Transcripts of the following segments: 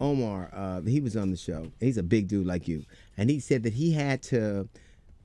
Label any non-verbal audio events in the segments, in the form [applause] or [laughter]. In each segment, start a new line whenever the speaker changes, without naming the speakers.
Omar, uh, he was on the show. He's a big dude like you, and he said that he had to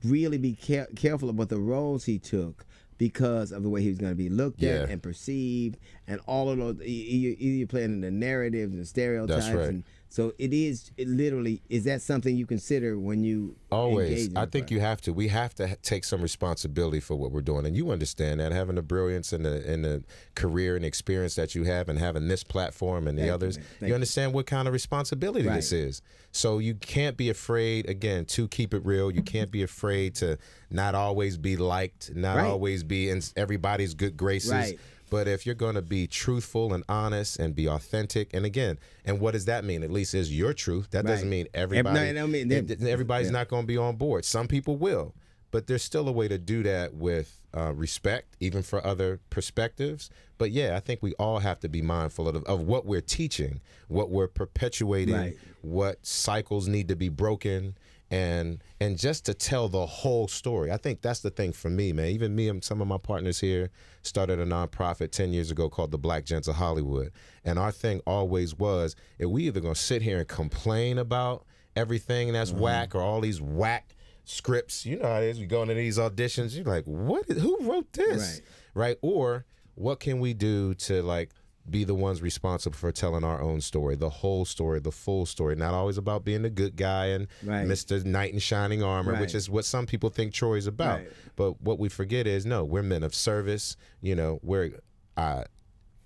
really be care- careful about the roles he took because of the way he was going to be looked yeah. at and perceived, and all of those. You, you're playing in the narratives and stereotypes. Right. And so it is it literally. Is that something you consider when you always? I think you have to. We have to take some responsibility for what we're doing, and you understand that having the brilliance and the and the career and experience that you have, and having this platform and the Thank others, you, you understand what kind of responsibility right. this is. So you can't be afraid again to keep it real. You can't be afraid to not always be liked, not right. always be in everybody's good graces. Right. But if you're going to be truthful and honest and be authentic, and again, and what does that mean? At least is your truth. That right. doesn't mean everybody. No, mean everybody's yeah. not going to be on board. Some people will, but there's still a way to do that with uh, respect, even for other perspectives. But yeah, I think we all have to be mindful of, of what we're teaching, what we're perpetuating, right. what cycles need to be broken, and and just to tell the whole story. I think that's the thing for me, man. Even me and some of my partners here started a nonprofit 10 years ago called the Black Gents of Hollywood. And our thing always was if we either gonna sit here and complain about everything that's mm -hmm. whack or all these whack scripts, you know how it is, we go into these auditions, you're like, what? Is, who wrote this? Right. right. Or what can we do to like be the ones responsible for telling our own story, the whole story, the full story, not always about being the good guy and right. Mr. Knight in shining armor, right. which is what some people think Troy is about. Right. But what we forget is no, we're men of service. You know, we're uh,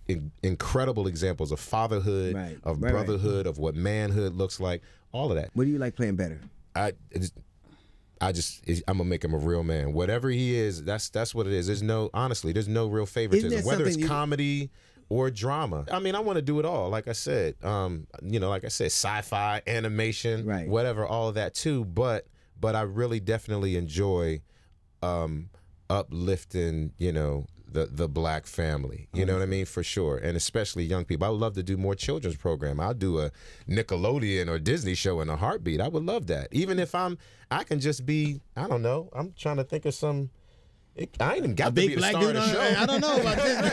in incredible examples of fatherhood, of brotherhood, of what manhood looks like, all of that. What do you like playing better? I. I just I'm gonna make him a real man. Whatever he is, that's that's what it is. There's no honestly, there's no real favoritism. Whether it's comedy, or drama. I mean, I want to do it all. Like I said, um, you know, like I said, sci-fi, animation, right. whatever, all of that too. But but I really definitely enjoy um, uplifting, you know, the the black family. You know what I mean? For sure. And especially young people. I would love to do more children's program. I'll do a Nickelodeon or Disney show in a heartbeat. I would love that. Even if I'm I can just be, I don't know, I'm trying to think of some it, I ain't even got a to big be the black star dude of the show. I don't know about this. [laughs]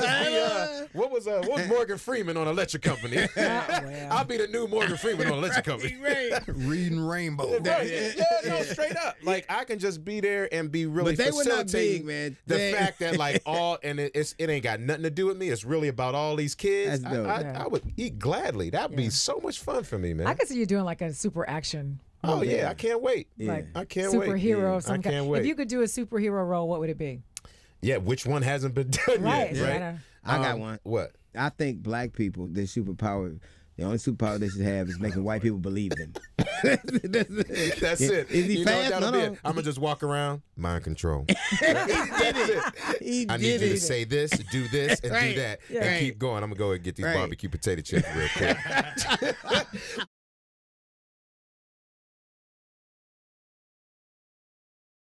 be, uh, what was uh, what was Morgan Freeman on Electric Company? [laughs] [laughs] well. I'll be the new Morgan Freeman on Electric Company. Reading Rainbow. Right. Yeah, no, straight up. Like I can just be there and be really but they were not big, man. the fact that like all and it, it's it ain't got nothing to do with me. It's really about all these kids. I, I, yeah. I, would eat gladly. That'd yeah. be so much fun for me, man. I could see you doing like a super action Oh, oh yeah, I can't wait. Yeah. Like I can't superhero wait. Superhero of some I kind. can't wait. If you could do a superhero role, what would it be? Yeah, which one hasn't been [laughs] done right, yet? Right. I, um, got one. What? I think black people, their superpower, the only superpower they should have is making white people believe them. [laughs] [laughs] That's it. Is he you fast? Know, no. I'm gonna just walk around. Mind control. did it. He I need you to say this, do this, and right. do that, yeah. and right. keep going. I'm gonna go and get these right. barbecue potato chips real quick.